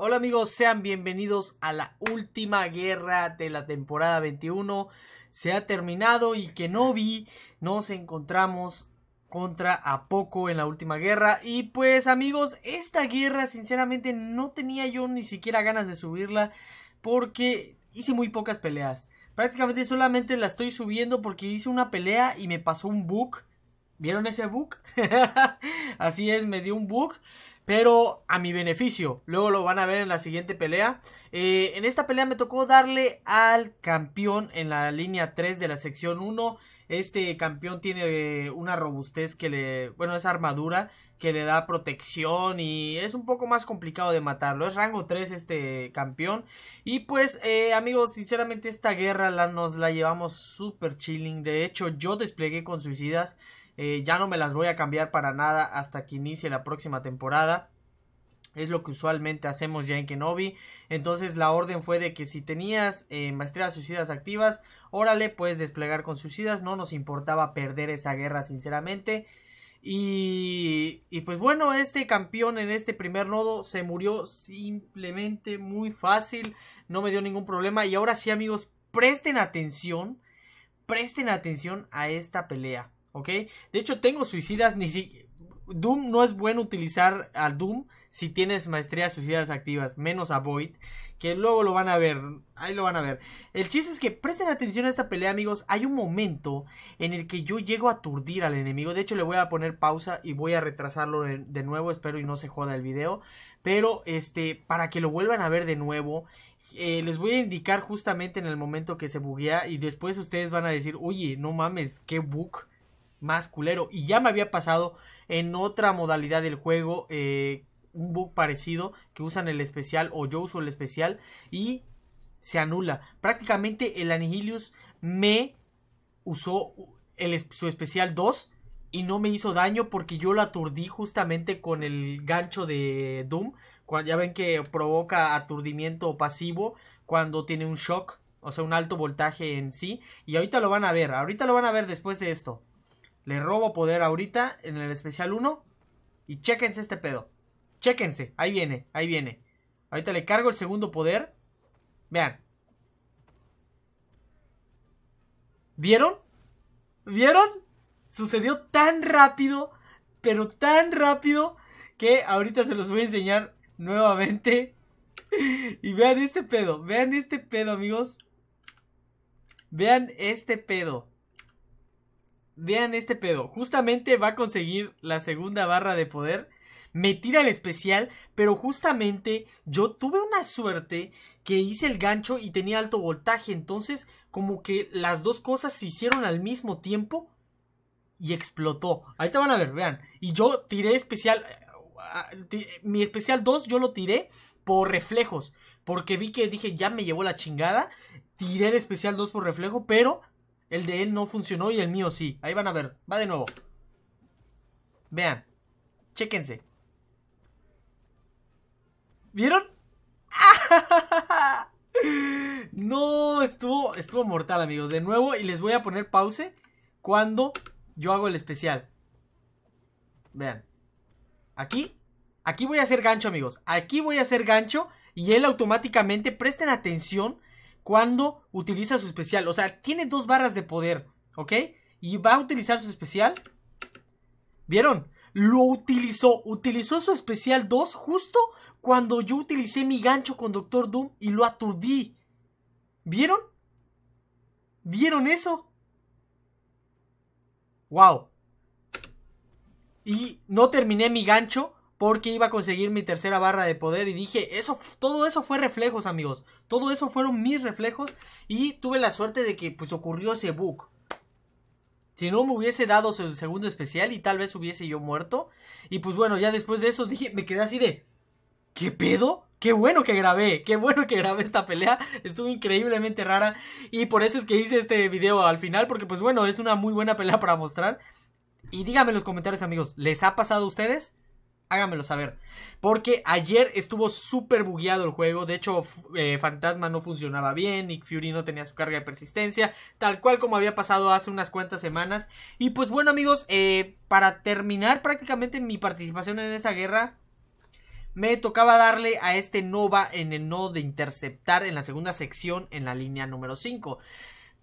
Hola amigos, sean bienvenidos a la última guerra de la temporada 21. Se ha terminado y que no vi, nos encontramos contra a poco en la última guerra. Y pues amigos, esta guerra sinceramente no tenía yo ni siquiera ganas de subirla porque hice muy pocas peleas. Prácticamente solamente la estoy subiendo porque hice una pelea y me pasó un bug. ¿Vieron ese bug? Así es, me dio un bug pero a mi beneficio. Luego lo van a ver en la siguiente pelea. Eh, en esta pelea me tocó darle al campeón en la línea 3 de la sección 1. Este campeón tiene eh, una robustez que le... Bueno, es armadura que le da protección y es un poco más complicado de matarlo. Es rango 3 este campeón. Y pues, eh, amigos, sinceramente esta guerra la, nos la llevamos súper chilling. De hecho, yo desplegué con suicidas eh, ya no me las voy a cambiar para nada hasta que inicie la próxima temporada. Es lo que usualmente hacemos ya en Kenobi. Entonces la orden fue de que si tenías eh, maestrías suicidas activas, órale, puedes desplegar con suicidas. No nos importaba perder esa guerra, sinceramente. Y, y pues bueno, este campeón en este primer nodo se murió simplemente muy fácil. No me dio ningún problema. Y ahora sí, amigos, presten atención. Presten atención a esta pelea de hecho, tengo suicidas, ni Doom no es bueno utilizar a Doom si tienes maestría suicidas activas, menos a Void, que luego lo van a ver, ahí lo van a ver. El chiste es que presten atención a esta pelea, amigos. Hay un momento en el que yo llego a aturdir al enemigo. De hecho, le voy a poner pausa y voy a retrasarlo de, nuevo, espero y no se joda el video, pero este para que lo vuelvan a ver de nuevo. Eh, les voy a indicar justamente en el momento que se buguea y después ustedes van a decir, oye, no mames, qué bug más culero. Y ya me había pasado en otra modalidad del juego eh, un bug parecido que usan el especial o yo uso el especial y se anula. Prácticamente el Anihilius me usó el, su especial 2 y no me hizo daño porque yo lo aturdí justamente con el gancho de Doom. ya ven que provoca aturdimiento pasivo cuando tiene un shock, o sea, un alto voltaje en sí. Y ahorita lo van a ver, ahorita lo van a ver después de esto. Le robo poder ahorita en el especial 1. Y chéquense este pedo. Chéquense. Ahí viene, ahí viene. Ahorita le cargo el segundo poder. Vean. ¿Vieron? ¿Vieron? Sucedió tan rápido, pero tan rápido, que ahorita se los voy a enseñar nuevamente. y vean este pedo, vean este pedo, amigos. Vean este pedo vean este pedo. Justamente va a conseguir la segunda barra de poder. Me tira el especial, pero justamente yo tuve una suerte que hice el gancho y tenía alto voltaje. Entonces, como que las dos cosas se hicieron al mismo tiempo y explotó. Ahí te van a ver, vean. Y yo tiré especial. Eh, mi especial 2 yo lo tiré por reflejos. Porque vi que dije, ya me llevó la chingada. Tiré el especial 2 por reflejo, pero el de él no funcionó y el mío sí. Ahí van a ver. Va de nuevo. Vean. Chéquense. ¿Vieron? No, estuvo, estuvo mortal, amigos. De nuevo, y les voy a poner pause cuando yo hago el especial. Vean. Aquí, aquí voy a hacer gancho, amigos. Aquí voy a hacer gancho y él automáticamente, presten atención, cuando utiliza su especial. O sea, tiene dos barras de poder, ¿ok? Y va a utilizar su especial. ¿Vieron? Lo utilizó. Utilizó su especial 2 justo cuando yo utilicé mi gancho con Doctor Doom y lo aturdí. ¿Vieron? ¿Vieron eso? ¡Wow! Y no terminé mi gancho porque iba a conseguir mi tercera barra de poder y dije, eso, todo eso fue reflejos, amigos. Todo eso fueron mis reflejos y tuve la suerte de que pues ocurrió ese bug. Si no, me hubiese dado su segundo especial y tal vez hubiese yo muerto. Y pues bueno, ya después de eso dije, me quedé así de, ¿qué pedo? Qué bueno que grabé, qué bueno que grabé esta pelea, estuvo increíblemente rara y por eso es que hice este video al final porque pues bueno, es una muy buena pelea para mostrar. Y díganme en los comentarios amigos, ¿les ha pasado a ustedes? Háganmelo saber. Porque ayer estuvo súper bugueado el juego. De hecho, eh, Fantasma no funcionaba bien. y Fury no tenía su carga de persistencia. Tal cual como había pasado hace unas cuantas semanas. Y pues bueno, amigos, eh, para terminar prácticamente mi participación en esta guerra. Me tocaba darle a este Nova en el nodo de interceptar en la segunda sección en la línea número 5.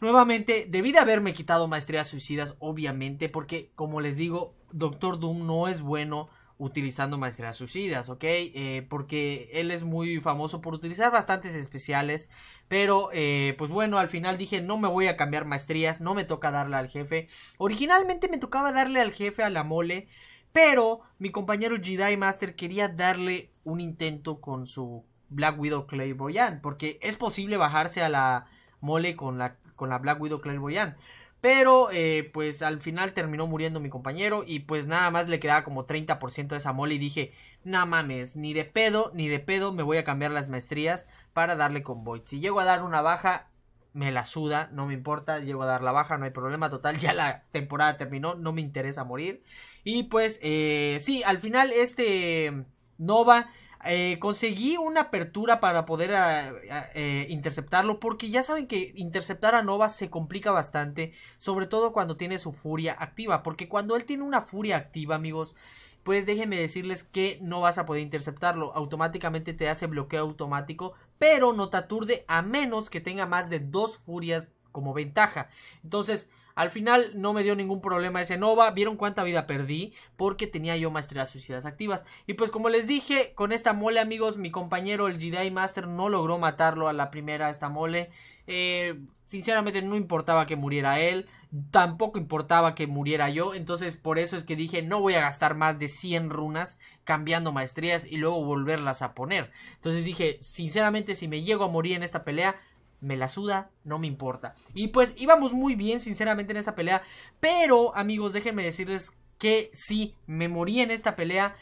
Nuevamente, debí de haberme quitado maestrías suicidas, obviamente, porque como les digo, Doctor Doom no es bueno utilizando maestrías suicidas, ¿ok? Eh, porque él es muy famoso por utilizar bastantes especiales, pero eh, pues bueno, al final dije no me voy a cambiar maestrías, no me toca darle al jefe. Originalmente me tocaba darle al jefe a la mole, pero mi compañero Jedi Master quería darle un intento con su Black Widow Clayboyan porque es posible bajarse a la mole con la, con la Black Widow Clayboyan pero eh, pues al final terminó muriendo mi compañero y pues nada más le quedaba como 30% de esa mole y dije, no mames, ni de pedo, ni de pedo me voy a cambiar las maestrías para darle con Void. Si llego a dar una baja, me la suda, no me importa, llego a dar la baja, no hay problema, total, ya la temporada terminó, no me interesa morir. Y pues eh, sí, al final este Nova eh, conseguí una apertura para poder ah, ah, eh, interceptarlo, porque ya saben que interceptar a Nova se complica bastante, sobre todo cuando tiene su furia activa, porque cuando él tiene una furia activa, amigos, pues déjenme decirles que no vas a poder interceptarlo, automáticamente te hace bloqueo automático, pero no te aturde a menos que tenga más de dos furias como ventaja. Entonces, al final no me dio ningún problema ese Nova. Vieron cuánta vida perdí porque tenía yo maestrías suicidas activas. Y pues como les dije, con esta mole amigos, mi compañero el Jedi Master no logró matarlo a la primera esta mole. Eh, sinceramente no importaba que muriera él, tampoco importaba que muriera yo, entonces por eso es que dije no voy a gastar más de 100 runas cambiando maestrías y luego volverlas a poner. Entonces dije, sinceramente si me llego a morir en esta pelea, me la suda, no me importa. Y pues íbamos muy bien, sinceramente, en esta pelea. Pero, amigos, déjenme decirles que sí, me morí en esta pelea.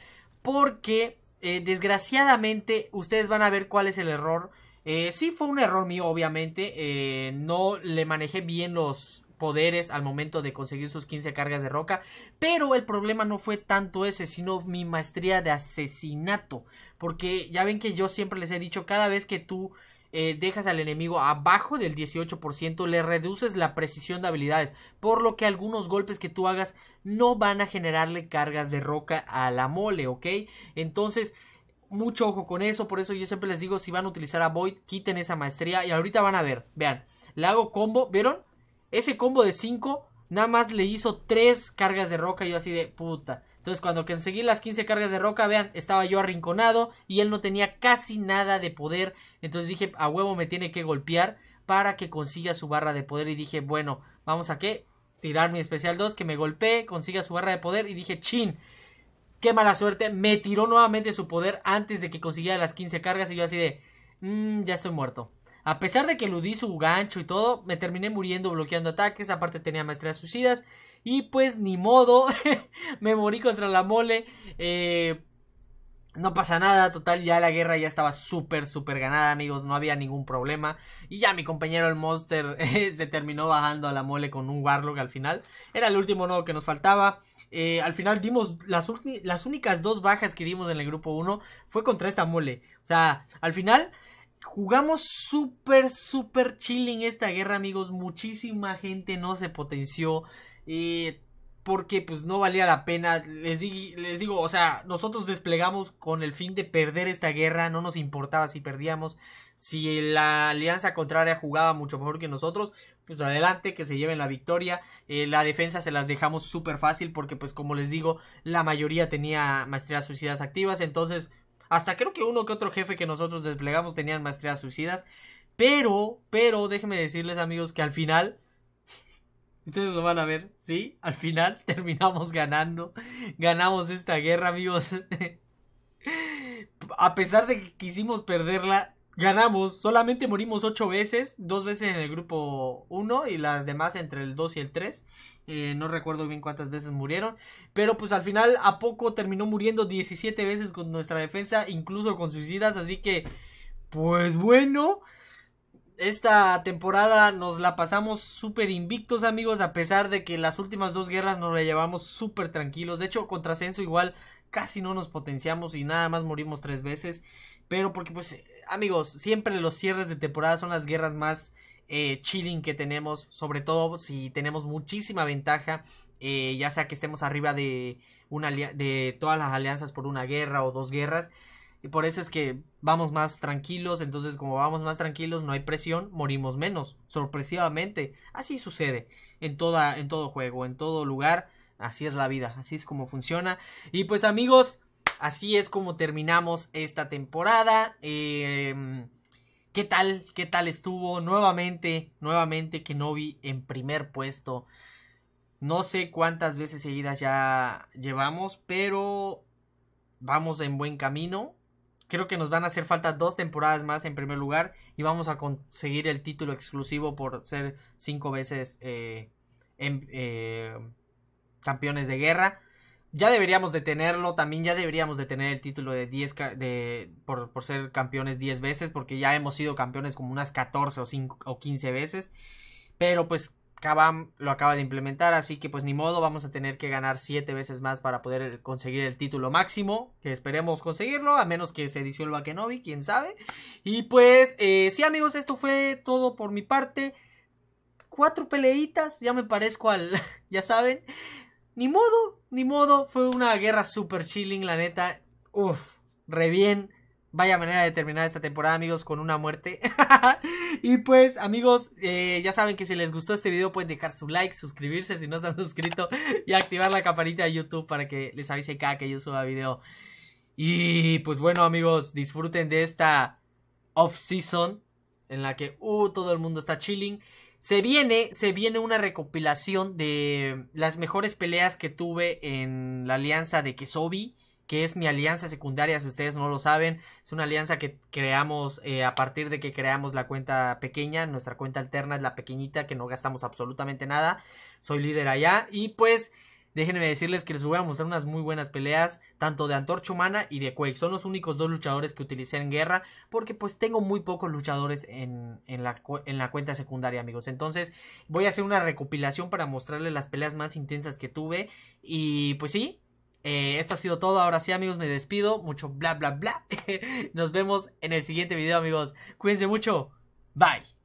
Porque, eh, desgraciadamente, ustedes van a ver cuál es el error. Eh, sí fue un error mío, obviamente. Eh, no le manejé bien los poderes al momento de conseguir sus 15 cargas de roca. Pero el problema no fue tanto ese, sino mi maestría de asesinato. Porque ya ven que yo siempre les he dicho, cada vez que tú eh, dejas al enemigo abajo del 18%, le reduces la precisión de habilidades, por lo que algunos golpes que tú hagas no van a generarle cargas de roca a la mole, ¿ok? Entonces, mucho ojo con eso, por eso yo siempre les digo, si van a utilizar a Void, quiten esa maestría y ahorita van a ver, vean, le hago combo, ¿vieron? Ese combo de 5 nada más le hizo 3 cargas de roca y yo así de puta. Entonces cuando conseguí las 15 cargas de roca, vean, estaba yo arrinconado y él no tenía casi nada de poder. Entonces dije, a huevo me tiene que golpear para que consiga su barra de poder. Y dije, bueno, vamos a qué? Tirar mi especial 2, que me golpee, consiga su barra de poder. Y dije, chin, qué mala suerte. Me tiró nuevamente su poder antes de que consiguiera las 15 cargas y yo así de, mm, ya estoy muerto. A pesar de que eludí su gancho y todo, me terminé muriendo bloqueando ataques. Aparte tenía maestrías suicidas. Y pues ni modo, me morí contra la mole. Eh, no pasa nada, total, ya la guerra ya estaba súper, súper ganada, amigos, no había ningún problema. Y ya mi compañero el Monster eh, se terminó bajando a la mole con un Warlock al final. Era el último nodo que nos faltaba. Eh, al final dimos las, las únicas dos bajas que dimos en el grupo 1 fue contra esta mole. O sea, al final jugamos súper, súper chilling esta guerra, amigos. Muchísima gente no se potenció. Eh, porque pues no valía la pena. Les, les digo, o sea, nosotros desplegamos con el fin de perder esta guerra. No nos importaba si perdíamos. Si la alianza contraria jugaba mucho mejor que nosotros, pues adelante, que se lleven la victoria. Eh, la defensa se las dejamos súper fácil porque pues como les digo, la mayoría tenía maestrías suicidas activas. Entonces hasta creo que uno que otro jefe que nosotros desplegamos tenían maestrías suicidas. Pero, pero, déjenme decirles amigos que al final... Ustedes lo van a ver, ¿sí? Al final terminamos ganando. Ganamos esta guerra, amigos. a pesar de que quisimos perderla, ganamos. Solamente morimos ocho veces, dos veces en el grupo 1 y las demás entre el 2 y el 3. Eh, no recuerdo bien cuántas veces murieron, pero pues al final a poco terminó muriendo 17 veces con nuestra defensa, incluso con suicidas, así que pues bueno. Esta temporada nos la pasamos súper invictos amigos, a pesar de que las últimas dos guerras nos la llevamos súper tranquilos. De hecho, contra Censo igual casi no nos potenciamos y nada más morimos tres veces. Pero porque pues amigos, siempre los cierres de temporada son las guerras más eh, chilling que tenemos, sobre todo si tenemos muchísima ventaja, eh, ya sea que estemos arriba de, una, de todas las alianzas por una guerra o dos guerras. Y por eso es que vamos más tranquilos, entonces como vamos más tranquilos, no hay presión, morimos menos, sorpresivamente. Así sucede en, toda, en todo juego, en todo lugar. Así es la vida, así es como funciona. Y pues amigos, Así es como terminamos esta temporada. Em, ¿Qué tal? ¿Qué tal estuvo? Nuevamente, nuevamente Kenobi en primer puesto. No sé cuántas veces seguidas ya llevamos, pero vamos en buen camino. Creo que nos van a hacer falta dos temporadas más en primer lugar y vamos a conseguir el título exclusivo por ser cinco veces eh, em, eh, campeones de guerra ya deberíamos de tenerlo, también ya deberíamos de tener el título de 10 por, ser campeones 10 veces, porque ya hemos sido campeones como unas 14 o, o 15 veces, pero pues Kabam lo acaba de implementar, así que pues ni modo, vamos a tener que ganar 7 veces más para poder conseguir el título máximo, que esperemos conseguirlo, a menos que se disuelva Kenobi, quién sabe. Y pues eh, sí amigos, esto fue todo por mi parte. Cuatro peleitas, ya me parezco al, ya saben. Ni modo, ni modo. Fue una guerra super chilling, la neta. Uf, re bien. Vaya manera de terminar esta temporada, amigos, con una muerte. y pues, amigos, eh, ya saben que si les gustó este video pueden dejar su like, suscribirse si no se han suscrito y activar la campanita de YouTube para que les avise cada que yo suba video. Y pues bueno, amigos, disfruten de esta off-season en la que uh, todo el mundo está chilling. Se viene, se viene una recopilación de las mejores peleas que tuve en la alianza de Kesobi, que es mi alianza secundaria, si ustedes no lo saben. Es una alianza que creamos eh, a partir de que creamos la cuenta pequeña, nuestra cuenta alterna es la pequeñita, que no gastamos absolutamente nada. Soy líder allá y pues... Déjenme decirles que les voy a mostrar unas muy buenas peleas, tanto de Antorcha Humana y de Quake. Son los únicos dos luchadores que utilicé en guerra, porque pues tengo muy pocos luchadores en, la, en la cuenta secundaria, amigos. Entonces voy a hacer una recopilación para mostrarles las peleas más intensas que tuve. Y pues sí, eh, esto ha sido todo. Ahora sí, amigos, me despido. Mucho bla, bla, bla. Nos vemos en el siguiente video, amigos. Cuídense mucho. Bye.